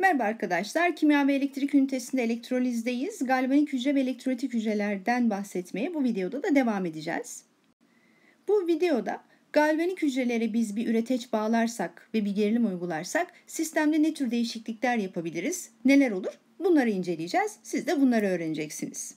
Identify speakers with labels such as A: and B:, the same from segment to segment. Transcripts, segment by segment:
A: Merhaba arkadaşlar. Kimya ve elektrik ünitesinde elektrolizdeyiz. Galvanik hücre ve elektrolitik hücrelerden bahsetmeye bu videoda da devam edeceğiz. Bu videoda galvanik hücrelere biz bir üreteç bağlarsak ve bir gerilim uygularsak sistemde ne tür değişiklikler yapabiliriz, neler olur bunları inceleyeceğiz. Siz de bunları öğreneceksiniz.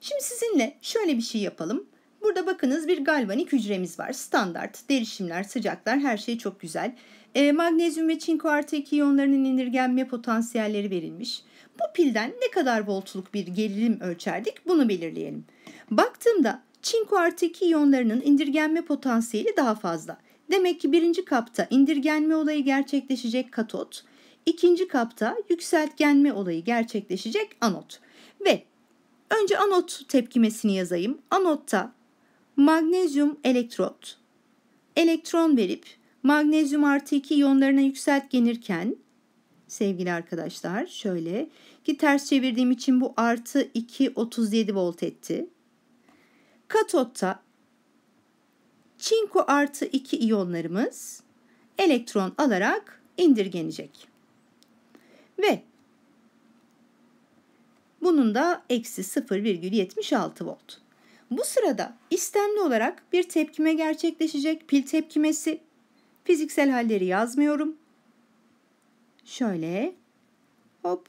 A: Şimdi sizinle şöyle bir şey yapalım. Burada bakınız bir galvanik hücremiz var. Standart, derişimler, sıcaklar her şey çok güzel. E, magnezyum ve çinko artı iyonlarının indirgenme potansiyelleri verilmiş. Bu pilden ne kadar voltluk bir gerilim ölçerdik bunu belirleyelim. Baktığımda çinko artı iyonlarının indirgenme potansiyeli daha fazla. Demek ki birinci kapta indirgenme olayı gerçekleşecek katot, ikinci kapta yükseltgenme olayı gerçekleşecek anot. Ve önce anot tepkimesini yazayım. Anotta magnezyum elektrot, elektron verip Magnezyum artı 2 iyonlarına yükseltgenirken sevgili arkadaşlar şöyle ki ters çevirdiğim için bu artı 2 37 volt etti. Katotta çinko artı 2 iyonlarımız elektron alarak indirgenecek. Ve bunun da eksi 0,76 volt. Bu sırada istemli olarak bir tepkime gerçekleşecek. Pil tepkimesi Fiziksel halleri yazmıyorum. Şöyle hop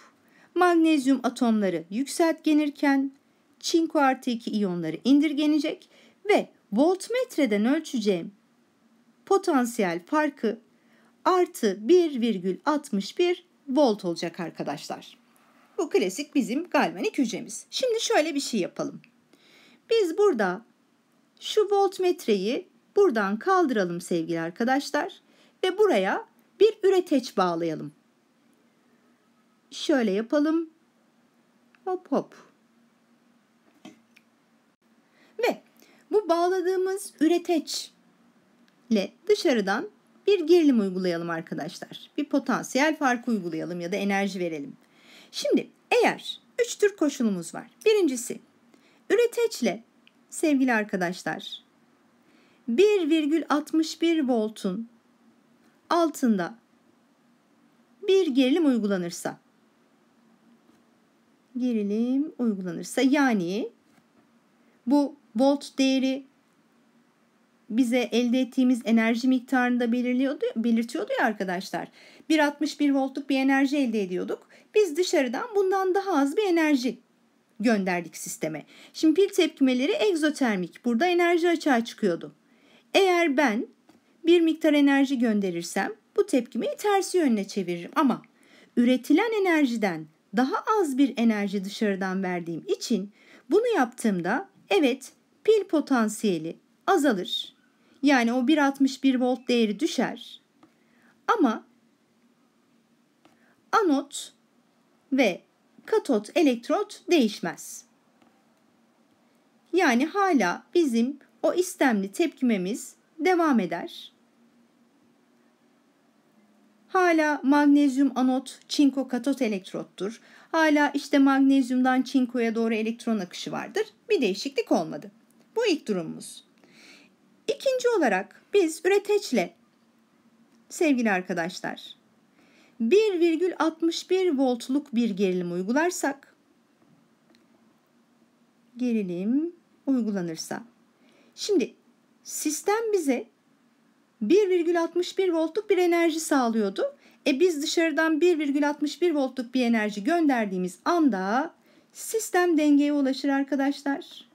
A: magnezyum atomları yükseltgenirken çinko artı 2 iyonları indirgenecek ve voltmetreden ölçeceğim potansiyel farkı artı 1,61 volt olacak arkadaşlar. Bu klasik bizim galvanik hücremiz. Şimdi şöyle bir şey yapalım. Biz burada şu voltmetreyi Buradan kaldıralım sevgili arkadaşlar ve buraya bir üreteç bağlayalım. Şöyle yapalım. Hop hop. Ve bu bağladığımız üreteç ile dışarıdan bir gerilim uygulayalım arkadaşlar. Bir potansiyel farkı uygulayalım ya da enerji verelim. Şimdi eğer üç tür koşulumuz var. Birincisi üreteçle sevgili arkadaşlar 1,61 voltun altında bir gerilim uygulanırsa gerilim uygulanırsa yani bu volt değeri bize elde ettiğimiz enerji miktarını da belirliyordu, belirtiyordu ya arkadaşlar. 1.61 voltluk bir enerji elde ediyorduk. Biz dışarıdan bundan daha az bir enerji gönderdik sisteme. Şimdi pil tepkimeleri egzotermik. Burada enerji açığa çıkıyordu. Eğer ben bir miktar enerji gönderirsem bu tepkimi tersi yönüne çeviririm ama üretilen enerjiden daha az bir enerji dışarıdan verdiğim için bunu yaptığımda evet pil potansiyeli azalır. Yani o 1.61 volt değeri düşer. Ama anot ve katot elektrot değişmez. Yani hala bizim o istemli tepkimemiz devam eder. Hala magnezyum anot, çinko katot elektrottur. Hala işte magnezyumdan çinkoya doğru elektron akışı vardır. Bir değişiklik olmadı. Bu ilk durumumuz. İkinci olarak biz üreteçle sevgili arkadaşlar 1,61 voltluk bir gerilim uygularsak gerilim uygulanırsa Şimdi sistem bize 1,61 voltluk bir enerji sağlıyordu. E biz dışarıdan 1,61 voltluk bir enerji gönderdiğimiz anda sistem dengeye ulaşır arkadaşlar.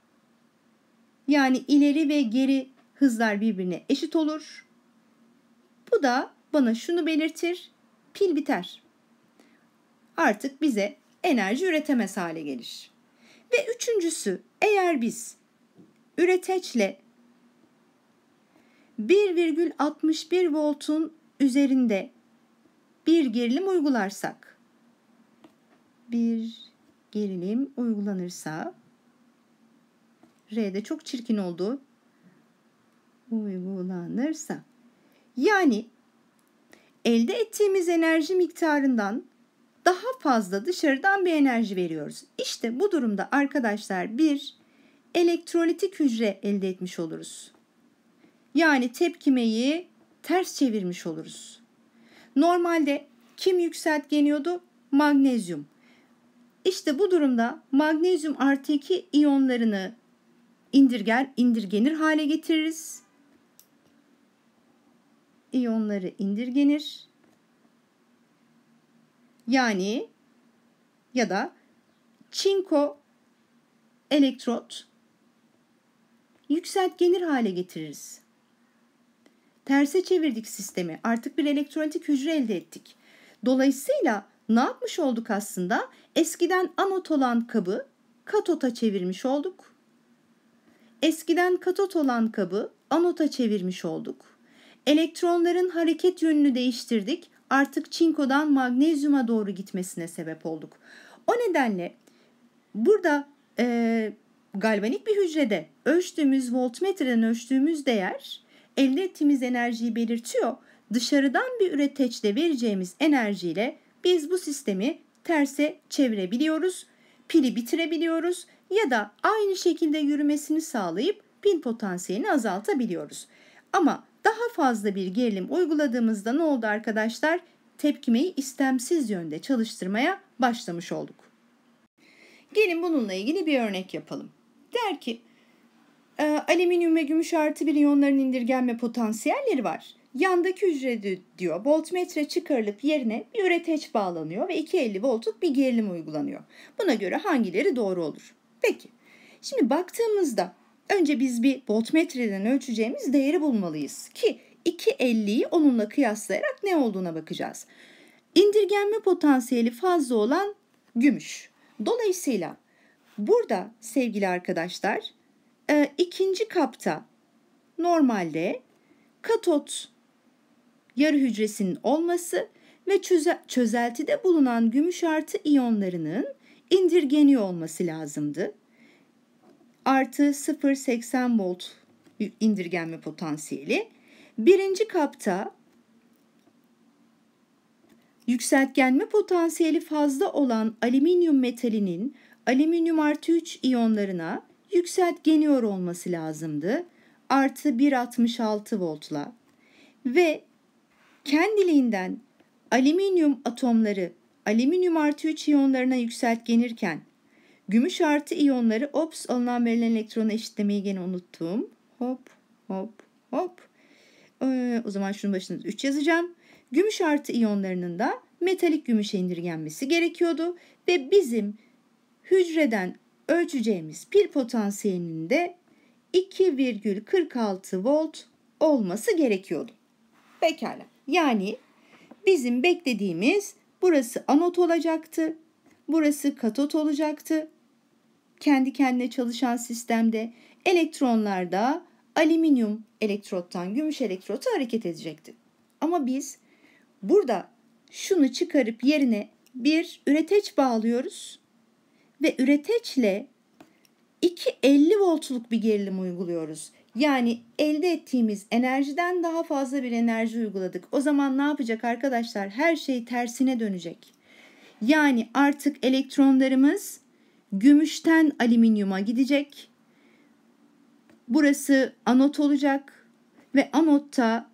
A: Yani ileri ve geri hızlar birbirine eşit olur. Bu da bana şunu belirtir. Pil biter. Artık bize enerji üretemez hale gelir. Ve üçüncüsü eğer biz üreteçle 1,61 voltun üzerinde bir gerilim uygularsak bir gerilim uygulanırsa R de çok çirkin oldu. Uygulanırsa yani elde ettiğimiz enerji miktarından daha fazla dışarıdan bir enerji veriyoruz. İşte bu durumda arkadaşlar bir elektrolitik hücre elde etmiş oluruz. Yani tepkimeyi ters çevirmiş oluruz. Normalde kim yükseltgeniyordu? Magnezyum. İşte bu durumda magnezyum artı 2 iyonlarını indirger, indirgenir hale getiririz. İyonları indirgenir. Yani ya da çinko elektrot yükseltgenir hale getiririz. Terse çevirdik sistemi. Artık bir elektrolitik hücre elde ettik. Dolayısıyla ne yapmış olduk aslında? Eskiden anot olan kabı katota çevirmiş olduk. Eskiden katot olan kabı anota çevirmiş olduk. Elektronların hareket yönünü değiştirdik. Artık çinkodan magnezyuma doğru gitmesine sebep olduk. O nedenle burada e, galvanik bir hücrede ölçtüğümüz voltmetreden ölçtüğümüz değer elde ettiğimiz enerjiyi belirtiyor. Dışarıdan bir üreteçte vereceğimiz enerjiyle biz bu sistemi terse çevirebiliyoruz, pili bitirebiliyoruz ya da aynı şekilde yürümesini sağlayıp pin potansiyelini azaltabiliyoruz. Ama daha fazla bir gerilim uyguladığımızda ne oldu arkadaşlar? Tepkimeyi istemsiz yönde çalıştırmaya başlamış olduk. Gelin bununla ilgili bir örnek yapalım der ki e, alüminyum ve gümüş artı bir iyonların indirgenme potansiyelleri var. Yandaki hücrede diyor voltmetre çıkarılıp yerine bir üreteç bağlanıyor ve 250 voltluk bir gerilim uygulanıyor. Buna göre hangileri doğru olur? Peki şimdi baktığımızda önce biz bir voltmetreden ölçeceğimiz değeri bulmalıyız ki 2.50'yi onunla kıyaslayarak ne olduğuna bakacağız. İndirgenme potansiyeli fazla olan gümüş. Dolayısıyla Burada sevgili arkadaşlar e, ikinci kapta normalde katot yarı hücresinin olması ve çözeltide bulunan gümüş artı iyonlarının indirgeniyor olması lazımdı. Artı 0.80 volt indirgenme potansiyeli. Birinci kapta yükseltgenme potansiyeli fazla olan alüminyum metalinin alüminyum artı 3 iyonlarına yükseltgeniyor olması lazımdı. Artı 1.66 voltla ve kendiliğinden alüminyum atomları alüminyum artı 3 iyonlarına yükseltgenirken gümüş artı iyonları ops alınan verilen elektronu eşitlemeyi gene unuttum. Hop hop hop. Ee, o zaman şunun başına 3 yazacağım. Gümüş artı iyonlarının da metalik gümüşe indirgenmesi gerekiyordu ve bizim hücreden ölçeceğimiz pil potansiyelinin de 2,46 volt olması gerekiyordu. Pekala. Yani bizim beklediğimiz burası anot olacaktı. Burası katot olacaktı. Kendi kendine çalışan sistemde elektronlar da alüminyum elektrottan gümüş elektrota hareket edecekti. Ama biz burada şunu çıkarıp yerine bir üreteç bağlıyoruz ve üreteçle 2.50 voltluk bir gerilim uyguluyoruz. Yani elde ettiğimiz enerjiden daha fazla bir enerji uyguladık. O zaman ne yapacak arkadaşlar? Her şey tersine dönecek. Yani artık elektronlarımız gümüşten alüminyuma gidecek. Burası anot olacak ve anotta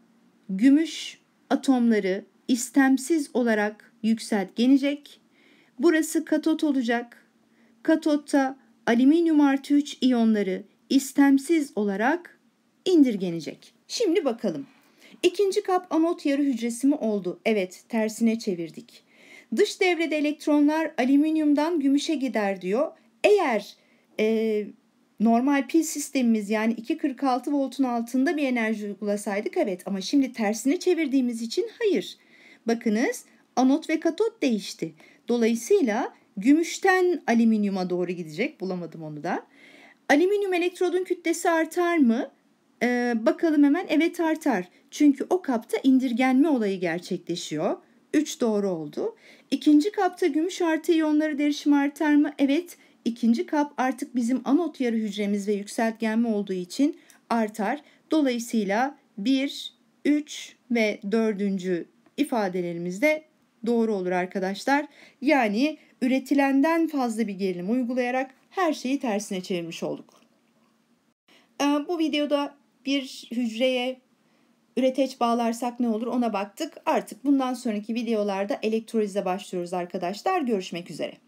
A: gümüş atomları istemsiz olarak yükseltgenecek. Burası katot olacak katotta alüminyum artı 3 iyonları istemsiz olarak indirgenecek. Şimdi bakalım. İkinci kap anot yarı hücresi mi oldu? Evet, tersine çevirdik. Dış devrede elektronlar alüminyumdan gümüşe gider diyor. Eğer e, normal pil sistemimiz yani 246 voltun altında bir enerji uygulasaydık evet ama şimdi tersine çevirdiğimiz için hayır. Bakınız anot ve katot değişti. Dolayısıyla Gümüşten alüminyuma doğru gidecek. Bulamadım onu da. Alüminyum elektrodun kütlesi artar mı? Ee, bakalım hemen. Evet artar. Çünkü o kapta indirgenme olayı gerçekleşiyor. 3 doğru oldu. İkinci kapta gümüş artı iyonları derişimi artar mı? Evet. İkinci kap artık bizim anot yarı hücremiz ve yükseltgenme olduğu için artar. Dolayısıyla 1, 3 ve 4. ifadelerimiz de doğru olur arkadaşlar. Yani üretilenden fazla bir gerilim uygulayarak her şeyi tersine çevirmiş olduk. Ee, bu videoda bir hücreye üreteç bağlarsak ne olur ona baktık. Artık bundan sonraki videolarda elektrolize başlıyoruz arkadaşlar. Görüşmek üzere.